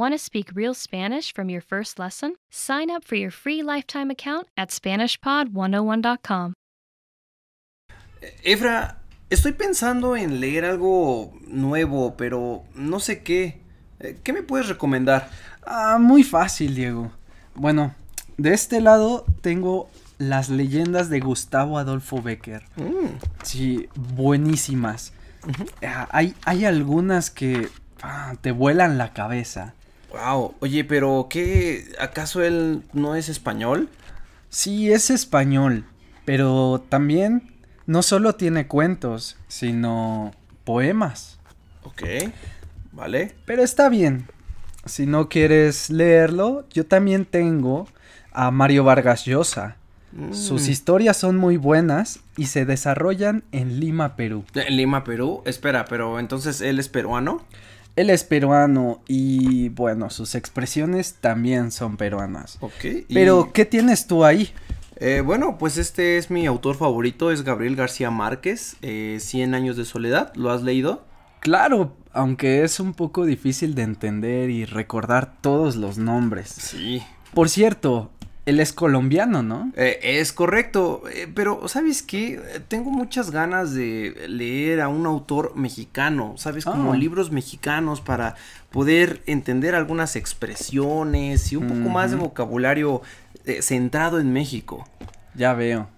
want to speak real Spanish from your first lesson? Sign up for your free lifetime account at SpanishPod101.com. E-, Efra, estoy pensando en leer algo nuevo, pero no sé qué. Eh, ¿Qué me puedes recomendar? Ah, muy fácil, Diego. Bueno, de este lado tengo las leyendas de Gustavo Adolfo Becker. Mm. Sí, buenísimas. Ah, hay, hay algunas que ah, te vuelan la cabeza. Wow, oye, pero ¿qué? ¿Acaso él no es español? Sí, es español, pero también no solo tiene cuentos, sino poemas. Ok, vale. Pero está bien. Si no quieres leerlo, yo también tengo a Mario Vargas Llosa. Sus mm. historias son muy buenas y se desarrollan en Lima, Perú. ¿En Lima, Perú? Espera, pero entonces él es peruano. Él es peruano y bueno, sus expresiones también son peruanas. Ok. Pero, ¿qué tienes tú ahí? Eh, bueno, pues este es mi autor favorito, es Gabriel García Márquez, eh, cien 100 años de soledad, ¿lo has leído? Claro, aunque es un poco difícil de entender y recordar todos los nombres. Sí. Por cierto, él es colombiano, ¿no? Eh, es correcto, eh, pero ¿sabes qué? Tengo muchas ganas de leer a un autor mexicano, ¿sabes? Como ah. libros mexicanos para poder entender algunas expresiones y un poco más de vocabulario eh, centrado en México. Ya veo.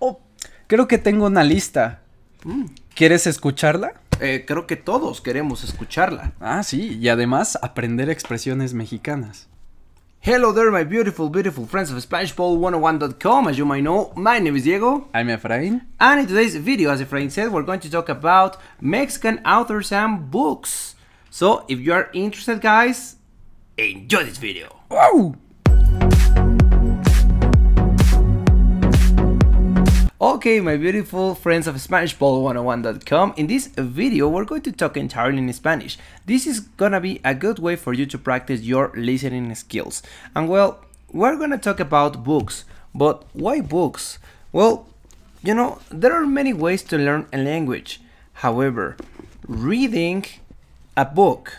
Oh, creo que tengo una lista. Mm. ¿Quieres escucharla? creo que todos queremos escucharla. Ah, sí, y además aprender expresiones mexicanas. Hello there, my beautiful, beautiful friends of SpanishBall101.com. As you might know, my name is Diego. I'm Efrain. And in today's video, as Efrain said, we're going to talk about Mexican authors and books. So, if you are interested, guys, enjoy this video. Wow! Okay, my beautiful friends of SpanishBall101.com, in this video we're going to talk entirely in Spanish. This is gonna be a good way for you to practice your listening skills. And well, we're gonna talk about books, but why books? Well, you know, there are many ways to learn a language. However, reading a book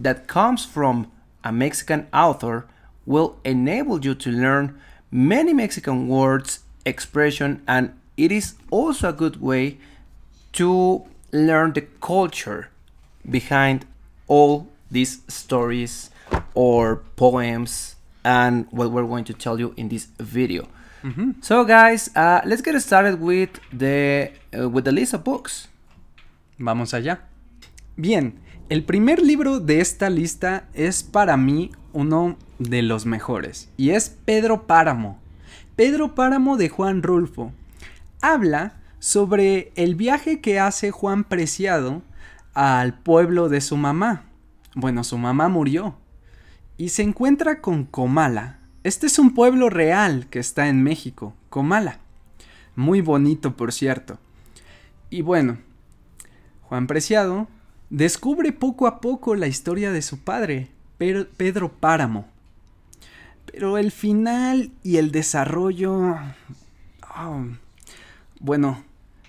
that comes from a Mexican author will enable you to learn many Mexican words expression and it is also a good way to learn the culture behind all these stories or poems and what we're going to tell you in this video. Mm-hmm. So guys, uh, let's get started with the, uh, with the list of books. Vamos allá. Bien, el primer libro de esta lista es para mí uno de los mejores y es Pedro Páramo. Pedro Páramo de Juan Rulfo habla sobre el viaje que hace Juan Preciado al pueblo de su mamá. Bueno, su mamá murió. Y se encuentra con Comala. Este es un pueblo real que está en México, Comala. Muy bonito, por cierto. Y bueno, Juan Preciado descubre poco a poco la historia de su padre, Pedro Páramo. Pero el final y el desarrollo... Ah, bueno,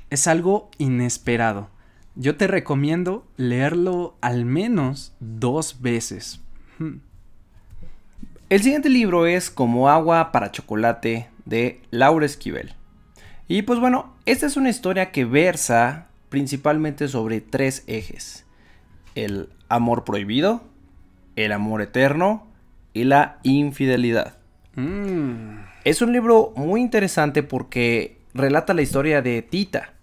es algo inesperado. Yo te recomiendo leerlo al menos dos veces. Hmm. El siguiente libro es Como agua para chocolate de Laura Esquivel. Y pues bueno, esta es una historia que versa principalmente sobre tres ejes. El amor prohibido, el amor eterno y la infidelidad. Hmm. Es un libro muy interesante porque relata la historia de Tita,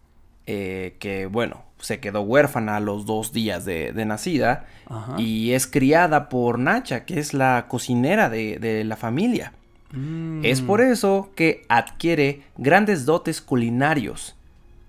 eh, que bueno, se quedó huérfana a los dos días de, nacida y es criada por Nacha, que es la cocinera de, la familia. Mm. Es por eso que adquiere grandes dotes culinarios.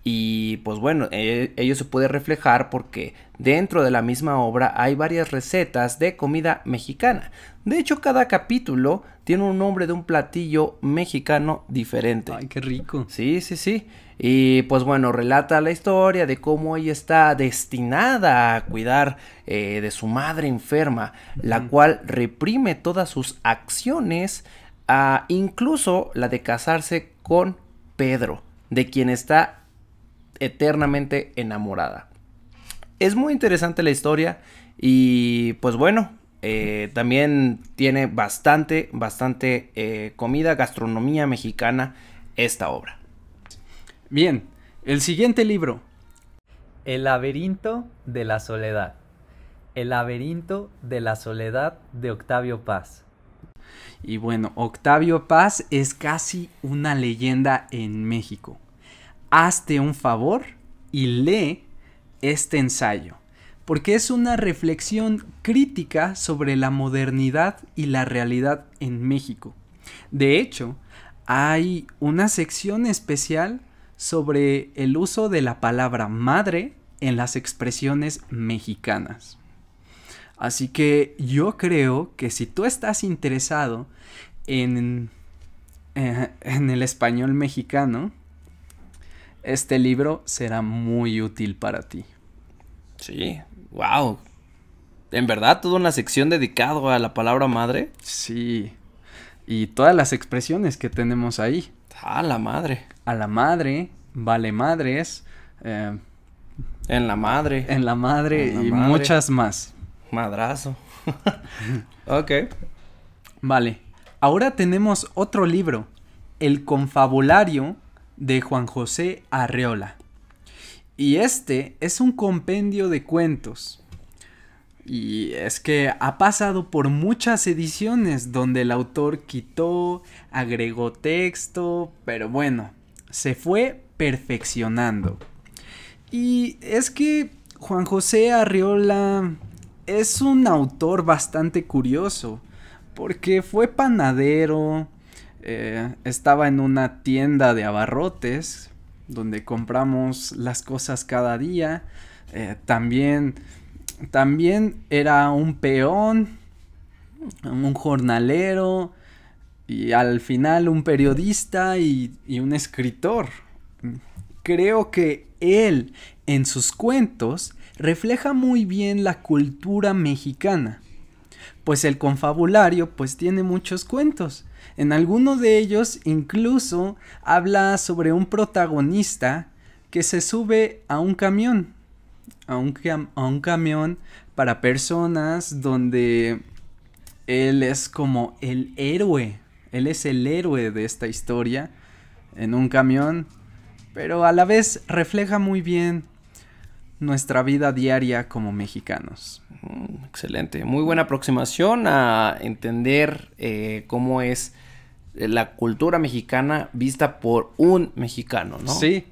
Y pues bueno, e, ello se puede reflejar porque dentro de la misma obra hay varias recetas de comida mexicana. De hecho, cada capítulo tiene un nombre de un platillo mexicano diferente. Ay, qué rico. Sí, sí, sí. Y pues bueno, relata la historia de cómo ella está destinada a cuidar eh, de su madre enferma, la cual reprime todas sus acciones, a, ah, incluso la de casarse con Pedro, de quien está eternamente enamorada. Es muy interesante la historia y pues bueno, eh, también tiene bastante, bastante eh, comida, gastronomía mexicana esta obra. Bien, el siguiente libro. El laberinto de la soledad. El laberinto de la soledad de Octavio Paz. Y bueno, Octavio Paz es casi una leyenda en México. Hazte un favor y lee este ensayo porque es una reflexión crítica sobre la modernidad y la realidad en México. De hecho, hay una sección especial sobre el uso de la palabra madre en las expresiones mexicanas. Así que yo creo que si tú estás interesado en, eh, en el español mexicano, este libro será muy útil para ti. Sí, Wow. ¿En verdad toda una sección dedicado a la palabra madre? Sí. Y todas las expresiones que tenemos ahí. A la madre. A la madre, vale madres. Eh, en la madre. En la madre y muchas más. Madrazo. ok. Vale. Ahora tenemos otro libro, El Confabulario de Juan José Arreola. Y este es un compendio de cuentos. Y es que ha pasado por muchas ediciones donde el autor quitó, agregó texto, pero bueno, se fue perfeccionando. Y es que Juan José Arriola es un autor bastante curioso, porque fue panadero, eh, estaba en una tienda de abarrotes, donde compramos las cosas cada día. Eh, también, también era un peón, un jornalero y al final un periodista y, y un escritor. Creo que él en sus cuentos refleja muy bien la cultura mexicana, pues el confabulario pues tiene muchos cuentos en alguno de ellos incluso habla sobre un protagonista que se sube a un camión, a un, a un camión para personas donde él es como el héroe, él es el héroe de esta historia en un camión, pero a la vez refleja muy bien nuestra vida diaria como mexicanos. Mm, excelente, muy buena aproximación a entender eh, cómo es eh, la cultura mexicana vista por un mexicano, ¿no? Sí.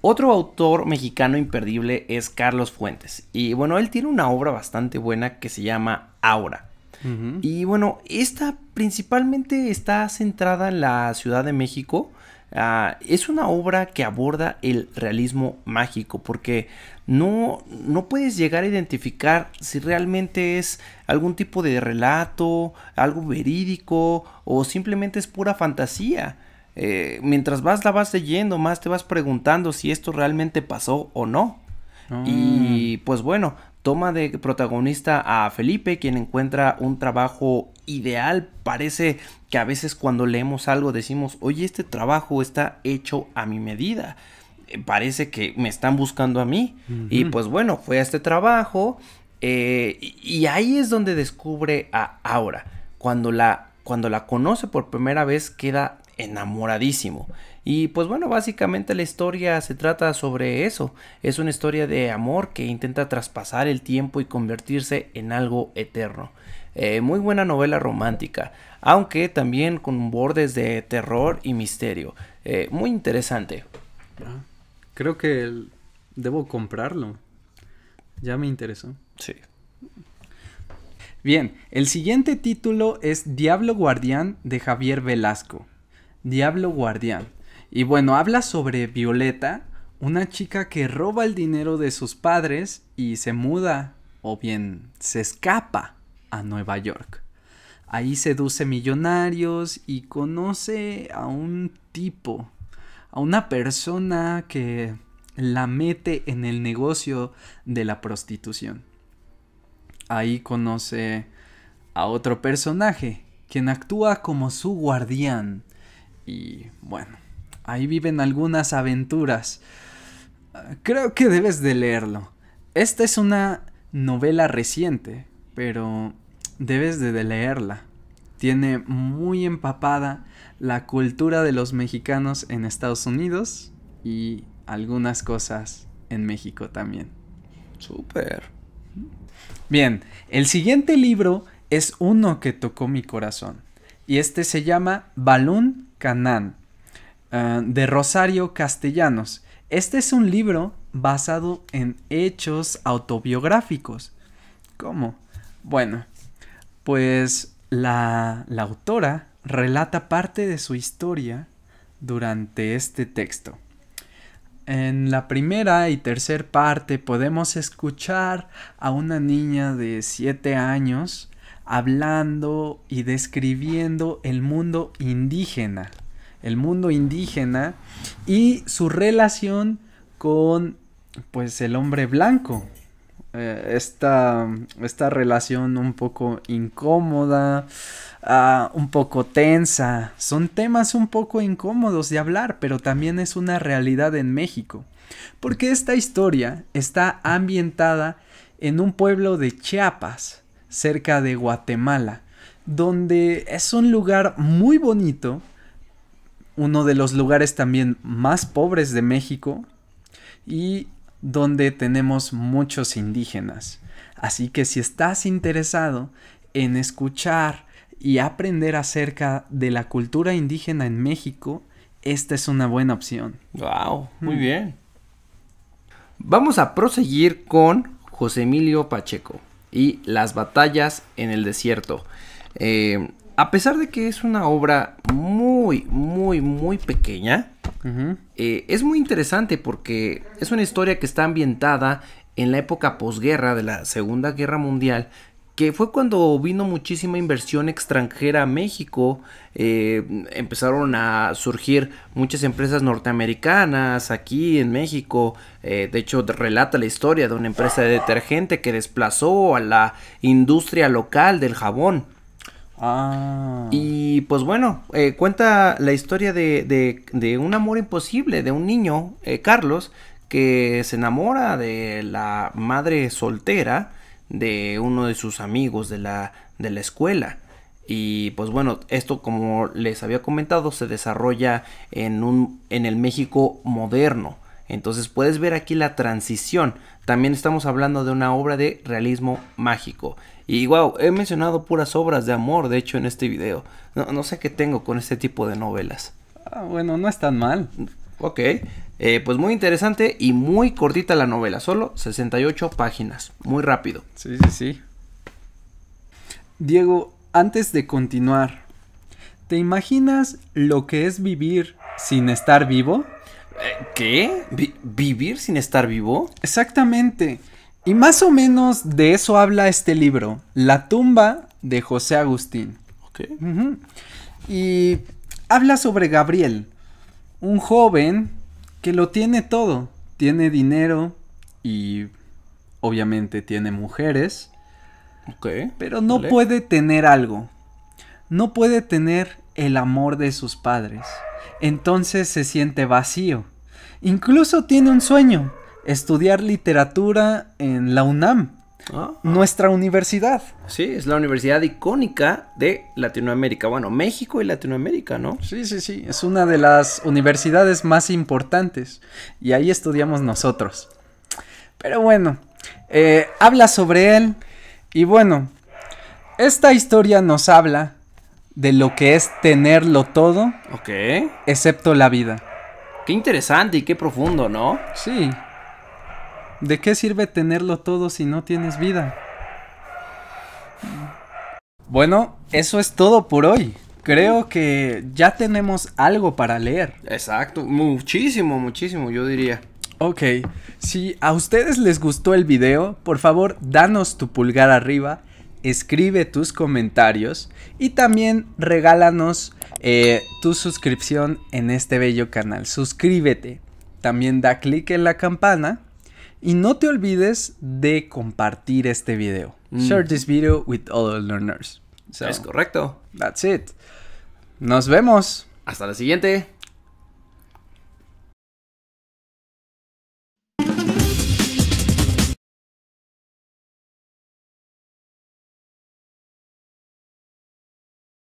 Otro autor mexicano imperdible es Carlos Fuentes. Y bueno, él tiene una obra bastante buena que se llama Aura. Y bueno, esta principalmente está centrada en la Ciudad de México Ah, es una obra que aborda el realismo mágico, porque no, no puedes llegar a identificar si realmente es algún tipo de relato, algo verídico o simplemente es pura fantasía. Eh, mientras vas la vas leyendo, más te vas preguntando si esto realmente pasó o no. Y ah. pues bueno, toma de protagonista a Felipe, quien encuentra un trabajo ideal. Parece que a veces cuando leemos algo decimos, oye, este trabajo está hecho a mi medida. Eh, parece que me están buscando a mí. Y pues bueno, fue a este trabajo. Eh, y ahí es donde descubre a Aura. Cuando la, cuando la conoce por primera vez queda enamoradísimo. Y pues bueno, básicamente la historia se trata sobre eso. Es una historia de amor que intenta traspasar el tiempo y convertirse en algo eterno. Eh, muy buena novela romántica, aunque también con bordes de terror y misterio. Eh, muy interesante. Ah, creo que debo comprarlo. Ya me interesó. Sí. Bien, el siguiente título es Diablo Guardián de Javier Velasco. Diablo Guardián. Y bueno, habla sobre Violeta, una chica que roba el dinero de sus padres y se muda, o bien se escapa a Nueva York. Ahí seduce millonarios y conoce a un tipo, a una persona que la mete en el negocio de la prostitución. Ahí conoce a otro personaje, quien actúa como su guardián. Y bueno, Ahí viven algunas aventuras. Creo que debes de leerlo. Esta es una novela reciente, pero debes de leerla. Tiene muy empapada la cultura de los mexicanos en Estados Unidos y algunas cosas en México también. Súper. Bien, el siguiente libro es uno que tocó mi corazón y este se llama Balún Canán eh, de Rosario Castellanos. Este es un libro basado en hechos autobiográficos. ¿Cómo? Bueno, pues la, autora relata parte de su historia durante este texto. En la primera y tercer parte podemos escuchar a una niña de 7 años hablando y describiendo el mundo indígena el mundo indígena y su relación con pues el hombre blanco. Eh, esta, relación un poco incómoda, ah, un poco tensa. Son temas un poco incómodos de hablar, pero también es una realidad en México. Porque esta historia está ambientada en un pueblo de Chiapas, cerca de Guatemala, donde es un lugar muy bonito uno de los lugares también más pobres de México y donde tenemos muchos indígenas. Así que si estás interesado en escuchar y aprender acerca de la cultura indígena en México, esta es una buena opción. Wow, muy mm. bien. Vamos a proseguir con José Emilio Pacheco y las batallas en el desierto. Eh, a pesar de que es una obra muy, muy, muy pequeña, eh, es muy interesante porque es una historia que está ambientada en la época posguerra de la Segunda Guerra Mundial, que fue cuando vino muchísima inversión extranjera a México, eh, empezaron a surgir muchas empresas norteamericanas aquí en México, eh, de hecho relata la historia de una empresa de detergente que desplazó a la industria local del jabón. Ah. Y pues bueno, eh, cuenta la historia de, un amor imposible, de un niño, eh, Carlos, que se enamora de la madre soltera de uno de sus amigos de la, de la escuela. Y pues bueno, esto como les había comentado se desarrolla en, un, en el México moderno. Entonces puedes ver aquí la transición también estamos hablando de una obra de realismo mágico. Y wow, he mencionado puras obras de amor, de hecho, en este video. No, sé qué tengo con este tipo de novelas. Ah, bueno, no es tan mal. Ok, eh, pues muy interesante y muy cortita la novela, solo 68 páginas, muy rápido. Sí, sí, sí. Diego, antes de continuar, ¿te imaginas lo que es vivir sin estar vivo? ¿Qué? ¿Vivir sin estar vivo? Exactamente. Y más o menos de eso habla este libro, La tumba de José Agustín. Ok. Y habla sobre Gabriel, un joven que lo tiene todo. Tiene dinero y obviamente tiene mujeres. Ok. pero no puede tener algo. No puede tener el amor de sus padres. Entonces se siente vacío. Incluso tiene un sueño, estudiar literatura en la UNAM, ah. nuestra universidad. Sí, es la universidad icónica de Latinoamérica, bueno, México y Latinoamérica, ¿no? Sí, sí, sí, es una de las universidades más importantes y ahí estudiamos nosotros. Pero bueno, eh, habla sobre él y bueno, esta historia nos habla de lo que es tenerlo todo, okay. excepto la vida. Qué interesante y qué profundo, ¿no? Sí. ¿De qué sirve tenerlo todo si no tienes vida? Bueno, eso es todo por hoy. Creo que ya tenemos algo para leer. Exacto, muchísimo, muchísimo, yo diría. Ok, si a ustedes les gustó el video, por favor danos tu pulgar arriba escribe tus comentarios y también regálanos eh, tu suscripción en este bello canal. Suscríbete. También da clic en la campana y no te olvides de compartir este video. Mm. Share this video with other learners. es correcto. That's it. Nos vemos. Hasta la siguiente.